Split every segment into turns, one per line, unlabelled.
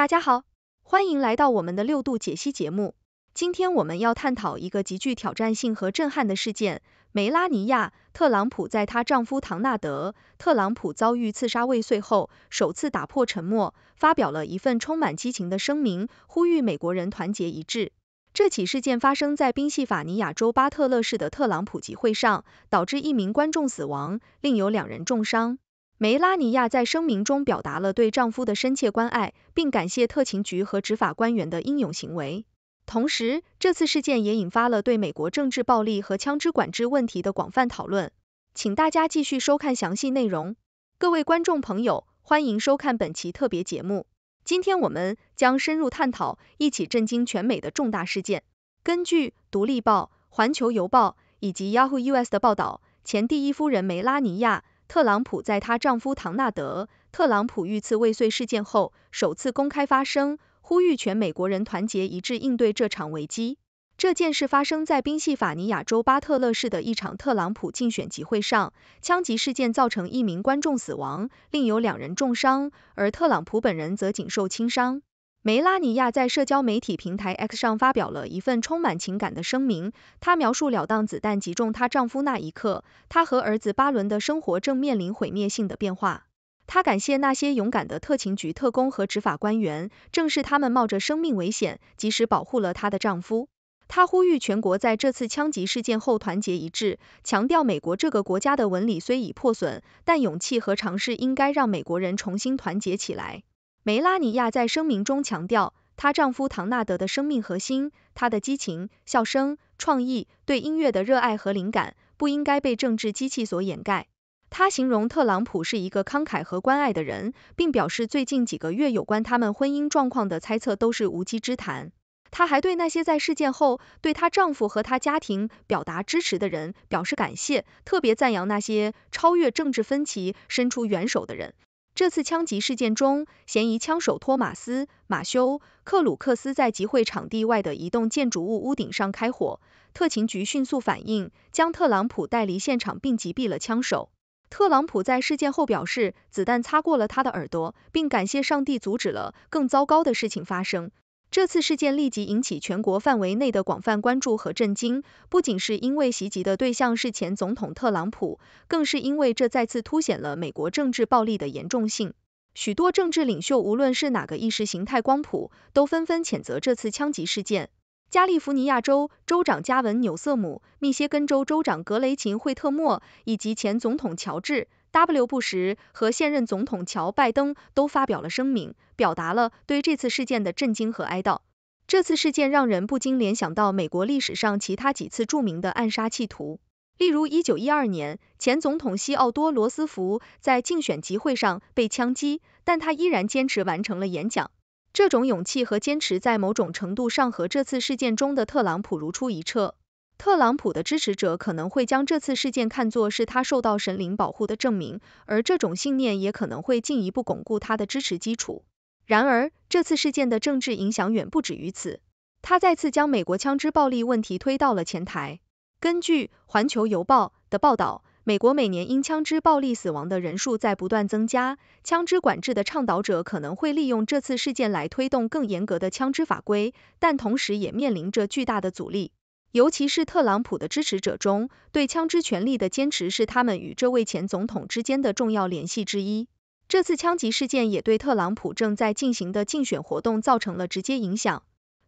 大家好，欢迎来到我们的六度解析节目。今天我们要探讨一个极具挑战性和震撼的事件：梅拉尼亚·特朗普在她丈夫唐纳德·特朗普遭遇刺杀未遂后，首次打破沉默，发表了一份充满激情的声明，呼吁美国人团结一致。这起事件发生在宾夕法尼亚州巴特勒市的特朗普集会上，导致一名观众死亡，另有两人重伤。梅拉尼亚在声明中表达了对丈夫的深切关爱，并感谢特勤局和执法官员的英勇行为。同时，这次事件也引发了对美国政治暴力和枪支管制问题的广泛讨论。请大家继续收看详细内容。各位观众朋友，欢迎收看本期特别节目。今天我们将深入探讨一起震惊全美的重大事件。根据《独立报》、《环球邮报》以及 Yahoo US 的报道，前第一夫人梅拉尼亚。特朗普在她丈夫唐纳德·特朗普遇刺未遂事件后首次公开发声，呼吁全美国人团结一致应对这场危机。这件事发生在宾夕法尼亚州巴特勒市的一场特朗普竞选集会上，枪击事件造成一名观众死亡，另有两人重伤，而特朗普本人则仅受轻伤。梅拉尼亚在社交媒体平台 X 上发表了一份充满情感的声明。她描述了当子弹击中她丈夫那一刻，她和儿子巴伦的生活正面临毁灭性的变化。她感谢那些勇敢的特勤局特工和执法官员，正是他们冒着生命危险，及时保护了她的丈夫。她呼吁全国在这次枪击事件后团结一致，强调美国这个国家的纹理虽已破损，但勇气和尝试应该让美国人重新团结起来。梅拉尼亚在声明中强调，她丈夫唐纳德的生命核心，他的激情、笑声、创意、对音乐的热爱和灵感，不应该被政治机器所掩盖。她形容特朗普是一个慷慨和关爱的人，并表示最近几个月有关他们婚姻状况的猜测都是无稽之谈。她还对那些在事件后对她丈夫和她家庭表达支持的人表示感谢，特别赞扬那些超越政治分歧伸出援手的人。这次枪击事件中，嫌疑枪手托马斯·马修·克鲁克斯在集会场地外的一栋建筑物屋顶上开火。特勤局迅速反应，将特朗普带离现场并击毙了枪手。特朗普在事件后表示，子弹擦过了他的耳朵，并感谢上帝阻止了更糟糕的事情发生。这次事件立即引起全国范围内的广泛关注和震惊，不仅是因为袭击的对象是前总统特朗普，更是因为这再次凸显了美国政治暴力的严重性。许多政治领袖，无论是哪个意识形态光谱，都纷纷谴责这次枪击事件。加利福尼亚州州长加文纽瑟姆、密歇根州州长格雷琴惠特莫以及前总统乔治 W 布什和现任总统乔拜登都发表了声明，表达了对这次事件的震惊和哀悼。这次事件让人不禁联想到美国历史上其他几次著名的暗杀企图，例如一九一二年前总统西奥多罗斯福在竞选集会上被枪击，但他依然坚持完成了演讲。这种勇气和坚持在某种程度上和这次事件中的特朗普如出一辙。特朗普的支持者可能会将这次事件看作是他受到神灵保护的证明，而这种信念也可能会进一步巩固他的支持基础。然而，这次事件的政治影响远不止于此。他再次将美国枪支暴力问题推到了前台。根据《环球邮报》的报道。美国每年因枪支暴力死亡的人数在不断增加，枪支管制的倡导者可能会利用这次事件来推动更严格的枪支法规，但同时也面临着巨大的阻力，尤其是特朗普的支持者中对枪支权利的坚持是他们与这位前总统之间的重要联系之一。这次枪击事件也对特朗普正在进行的竞选活动造成了直接影响。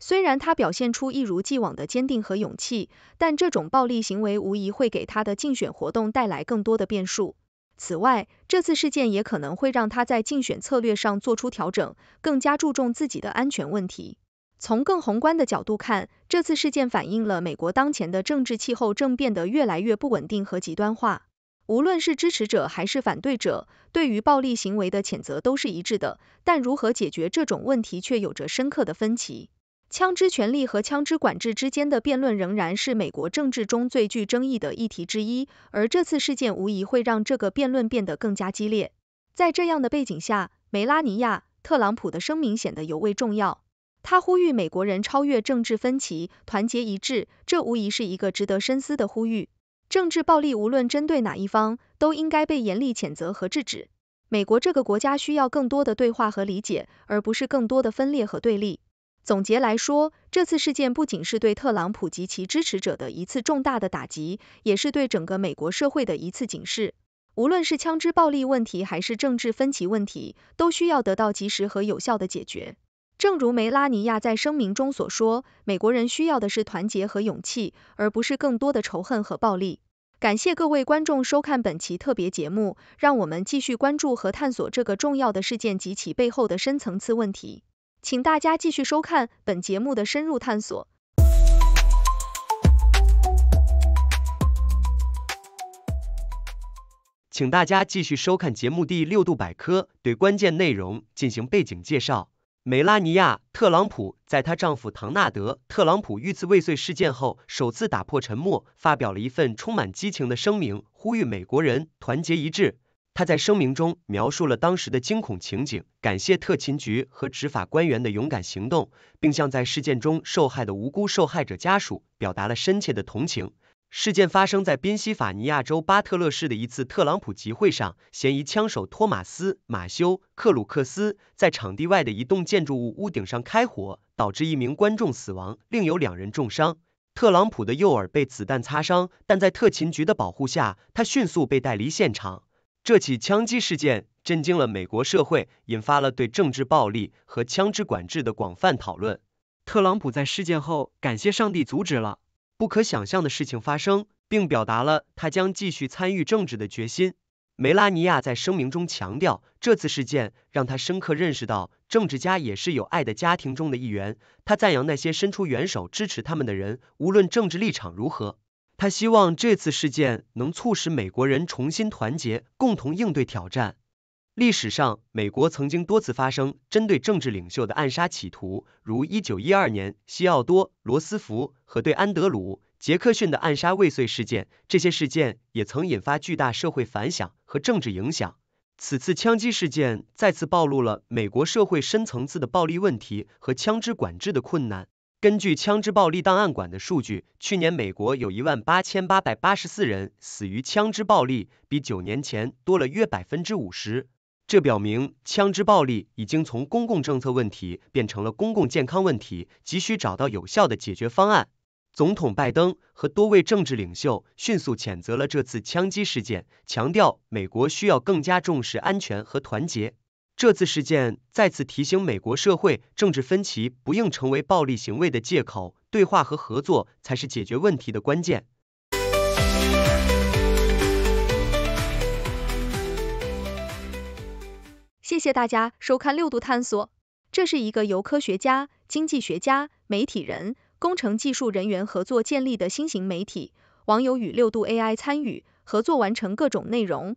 虽然他表现出一如既往的坚定和勇气，但这种暴力行为无疑会给他的竞选活动带来更多的变数。此外，这次事件也可能会让他在竞选策略上做出调整，更加注重自己的安全问题。从更宏观的角度看，这次事件反映了美国当前的政治气候正变得越来越不稳定和极端化。无论是支持者还是反对者，对于暴力行为的谴责都是一致的，但如何解决这种问题却有着深刻的分歧。枪支权利和枪支管制之间的辩论仍然是美国政治中最具争议的议题之一，而这次事件无疑会让这个辩论变得更加激烈。在这样的背景下，梅拉尼亚·特朗普的声明显得尤为重要。他呼吁美国人超越政治分歧，团结一致，这无疑是一个值得深思的呼吁。政治暴力无论针对哪一方，都应该被严厉谴责和制止。美国这个国家需要更多的对话和理解，而不是更多的分裂和对立。总结来说，这次事件不仅是对特朗普及其支持者的一次重大的打击，也是对整个美国社会的一次警示。无论是枪支暴力问题，还是政治分歧问题，都需要得到及时和有效的解决。正如梅拉尼亚在声明中所说，美国人需要的是团结和勇气，而不是更多的仇恨和暴力。感谢各位观众收看本期特别节目，让我们继续关注和探索这个重要的事件及其背后的深层次问题。请大家继续收看本节目的深入探索。
请大家继续收看节目第六度百科对关键内容进行背景介绍。梅拉尼亚特朗普在她丈夫唐纳德特朗普遇刺未遂事件后首次打破沉默，发表了一份充满激情的声明，呼吁美国人团结一致。他在声明中描述了当时的惊恐情景，感谢特勤局和执法官员的勇敢行动，并向在事件中受害的无辜受害者家属表达了深切的同情。事件发生在宾夕法尼亚州巴特勒市的一次特朗普集会上，嫌疑枪手托马斯·马修·克鲁克斯在场地外的一栋建筑物屋顶上开火，导致一名观众死亡，另有两人重伤。特朗普的右耳被子弹擦伤，但在特勤局的保护下，他迅速被带离现场。这起枪击事件震惊了美国社会，引发了对政治暴力和枪支管制的广泛讨论。特朗普在事件后感谢上帝阻止了不可想象的事情发生，并表达了他将继续参与政治的决心。梅拉尼亚在声明中强调，这次事件让他深刻认识到，政治家也是有爱的家庭中的一员。他赞扬那些伸出援手支持他们的人，无论政治立场如何。他希望这次事件能促使美国人重新团结，共同应对挑战。历史上，美国曾经多次发生针对政治领袖的暗杀企图，如一九一二年西奥多·罗斯福和对安德鲁·杰克逊的暗杀未遂事件。这些事件也曾引发巨大社会反响和政治影响。此次枪击事件再次暴露了美国社会深层次的暴力问题和枪支管制的困难。根据枪支暴力档案馆的数据，去年美国有一万八千八百八十四人死于枪支暴力，比九年前多了约百分之五十。这表明枪支暴力已经从公共政策问题变成了公共健康问题，急需找到有效的解决方案。总统拜登和多位政治领袖迅速谴责了这次枪击事件，强调美国需要更加重视安全和团结。这次事件再次提醒美国社会，政治分歧不应成为暴力行为的借口，对话和合作才是解决问题的关键。
谢谢大家收看六度探索，这是一个由科学家、经济学家、媒体人、工程技术人员合作建立的新型媒体，网友与六度 AI 参与合作完成各种内容。